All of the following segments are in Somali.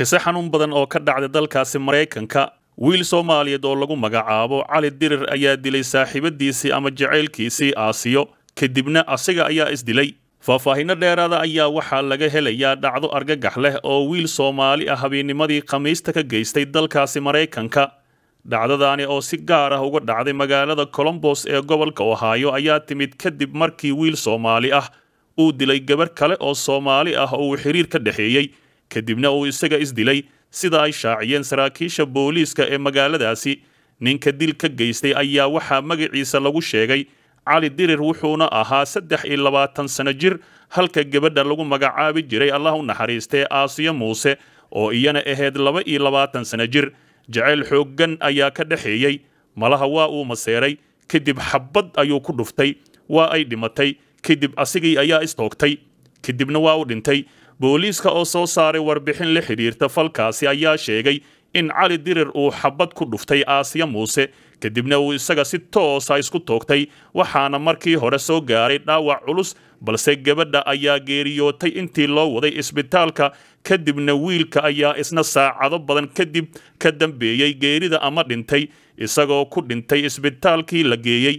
qiso xanuun badan oo ka dhacday dalkaasi maraykanka wiil soomaaliyeed oo lagu magacaabo cali dirir ayaa dilay saaxiibadiisii ama jacaylkiisii aasiyo kadibna asiga ayaa isdilay faahfaahinno dheeraada ayaa waxaa laga helayaa dhacdo argagax leh oo wiil soomaali ah habeenimadii khamiista ka geystay dalkaasi maraykanka dhacdadaani oo si gaar ah uga dhacday magaalada kolombos ee gobolka ohayo ayaa timid kadib markii wiil soomaali ah uu dilay gabar kale oo soomaali ah oo uu xiriir ka dhexeeyey kadibna uu isaga isdilay sida ay shaaciyeen saraakiisha booliiska ee magaaladaasi ninka dilka geystay ayaa waxaa magiciisa lagu sheegay cali dirir wuxuuna ahaa saddex iyo labaatan sano jir halka gabadha lagu magacaabi jiray allah u naxariistee aasiyo muuse oo iyana ahayd laba iyo labaatan sano jir jacayl xooggan ayaa ka dhexeeyey malaha waa uu maseeray kadib xabbad ayuu ku dhuftay waa ay dhimatay kadib asigii ayaa istoogtay kadibna waa u dhintay booliiska oo soo saaray warbixin la xidhiirta falkaasi ayaa sheegay in cali dirir uu xabad ku dhuftay aasiya muuse kadibna uu isaga si toosa ah isku toogtay waxaana markii hore soo gaaray dhaawac culus balse gabadha ayaa geeriyootay intii loo waday isbitaalka kadibna wiilka ayaa isna saacado badan kadib ka dambeeyey geerida ama dhintay isagoo ku dhintay isbitaalkii la geeyey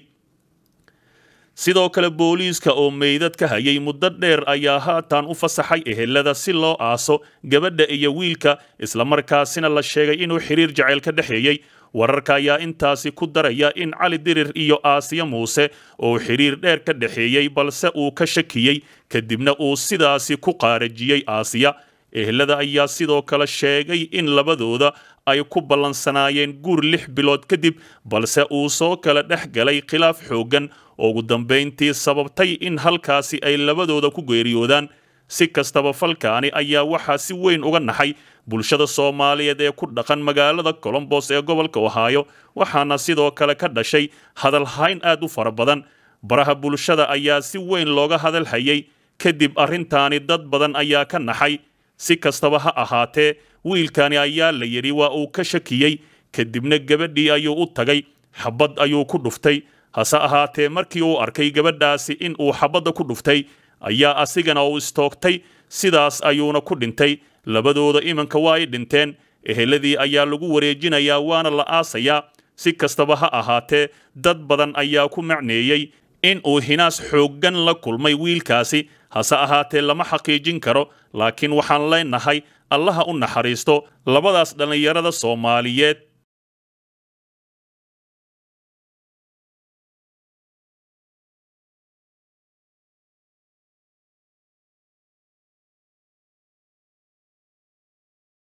sidoo kale booliiska oo meydad ka hayay muddo dheer ayaa haatan u fasaxay ehelada si loo aaso gabadha iyo wiilka islamarkaasina la sheegay inuu xiriir jacayl ka dhexeeyey wararka ayaa intaasi ku daraya in cali dirir iyo aasiya muuse uu xiriir dheer ka dhexeeyey balse uu ka shakiyey kadibna uu sidaasi ku qaarajiyey aasiya ehelada ayaa sidoo kale sheegay in labadooda ay ku ballansanaayeen guur lix bilood kadib balse uu soo kala dhex galay khilaaf xooggan oo ugu dambayntii sababtay in halkaasi ay labadooda ku geeriyoodaan si kastaba falkaani ayaa waxaa si weyn uga naxay bulshada soomaaliyeed ee ku dhaqan magaalada colombos ee gobolka ohaayo waxaana sidoo kale ka dhashay hadalhayn aad u fara badan baraha bulshada ayaa si weyn looga hadalhayay kadib arrintaani dad badan ayaa ka naxay si kastaba ha ahaatee wiilkani ayaa la yidhi waa uu ka shakiyey kadibna gabadhii ayuu u tagay xabad ayuu ku dhuftay hase ahaatee markii uu arkay gabadhaasi in uu xabadda ku dhuftay ayaa asigana uu istoogtay sidaas ayuuna ku dhintay labadooda imanka waa ay dhinteen eheladii ayaa lagu wareejinayaa waana la aasayaa si kastaba ha ahaatee dad badan ayaa ku macneeyey in uu hinaas xooggan la kulmay wiilkaasi hase ahaatee lama xaqiijin karo laakiin waxaan leenahay allaha u naxariisto labadaas dhallinyarada soomaaliyeed